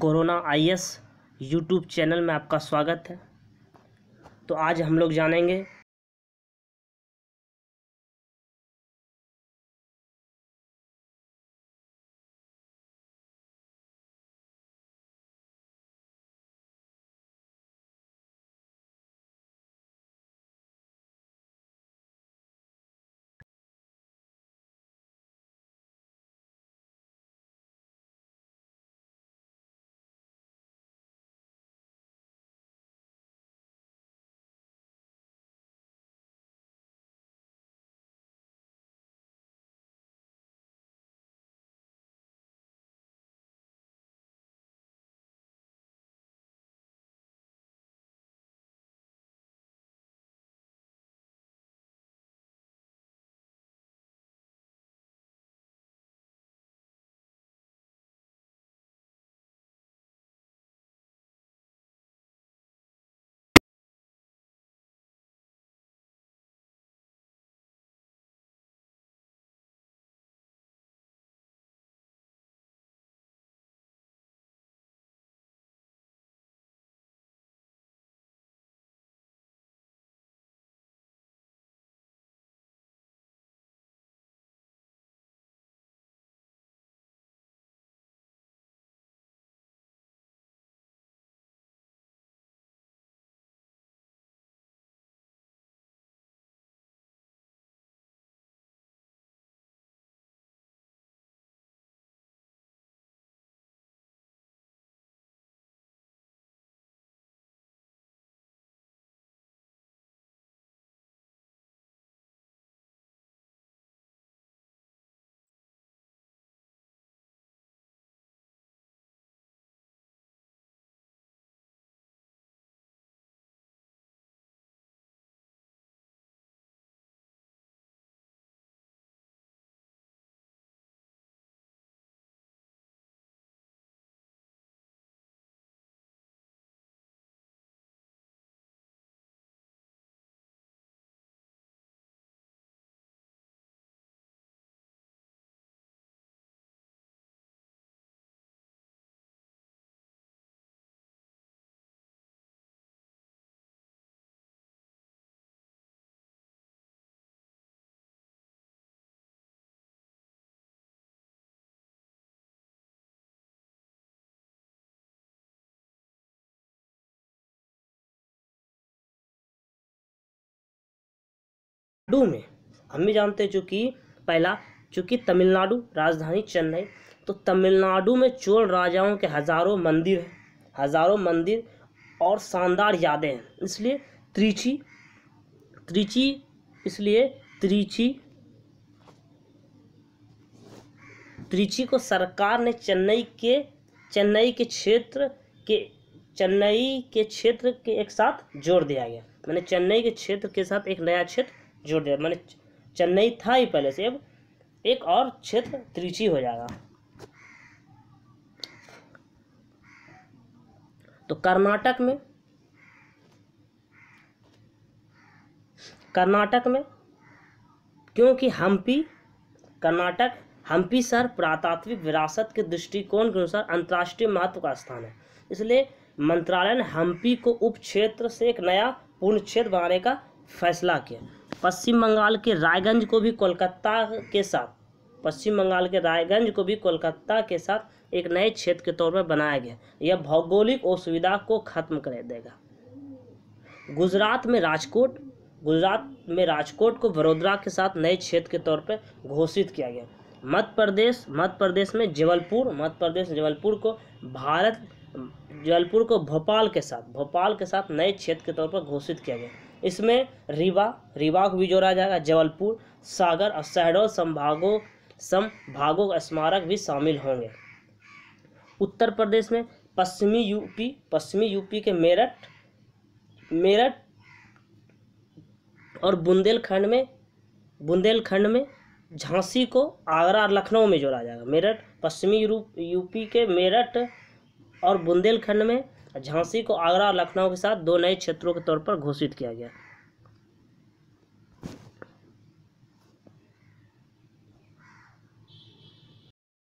corona S YouTube channel में आपका स्वागत है तो आज हम लोग जानेंगे तमिलनाडु में हम भी जानते हैं चूँकि पहला चूँकि तमिलनाडु राजधानी चेन्नई तो तमिलनाडु में चोल राजाओं के हज़ारों मंदिर हैं हज़ारों मंदिर और शानदार यादें हैं इसलिए त्रिची त्रिची इसलिए त्रिची त्रिची को सरकार ने चेन्नई के चेन्नई के क्षेत्र के चेन्नई के क्षेत्र के एक साथ जोड़ दिया गया मैंने चेन्नई के क्षेत्र के साथ एक नया क्षेत्र जोड़ दिया मैंने चेन्नई था ही पहले से अब एक और क्षेत्र त्रिची हो जाएगा तो कर्नाटक में कर्नाटक में क्योंकि हम्पी कर्नाटक हम्पी शहर पुरातात्विक विरासत के दृष्टिकोण के अनुसार अंतर्राष्ट्रीय महत्व का स्थान है इसलिए मंत्रालय ने हम्पी को उप क्षेत्र से एक नया पूर्ण क्षेत्र बनाने का फैसला किया पश्चिम बंगाल के रायगंज को भी कोलकाता के साथ पश्चिम बंगाल के रायगंज को भी कोलकाता के साथ एक नए क्षेत्र के तौर पर बनाया गया यह भौगोलिक असुविधा को खत्म कर देगा गुजरात में राजकोट गुजरात में राजकोट को बड़ोदरा के साथ नए क्षेत्र के तौर पर घोषित किया गया मध्य प्रदेश मध्य प्रदेश में जबलपुर मध्य प्रदेश जबलपुर को भारत जलपुर को भोपाल के साथ भोपाल के साथ नए क्षेत्र के तौर पर घोषित किया गया इसमें रीवा रीवा को भी जोड़ा जाएगा जबलपुर सागर और शहडोल संभागों संभागों का स्मारक भी शामिल होंगे उत्तर प्रदेश में पश्चिमी यूपी पश्चिमी यूपी के मेरठ मेरठ और बुंदेलखंड में बुंदेलखंड में झांसी को आगरा और लखनऊ में जोड़ा जाएगा मेरठ पश्चिमी यूपी के मेरठ और बुंदेलखंड में झांसी को आगरा और लखनऊ के साथ दो नए क्षेत्रों के तौर पर घोषित किया गया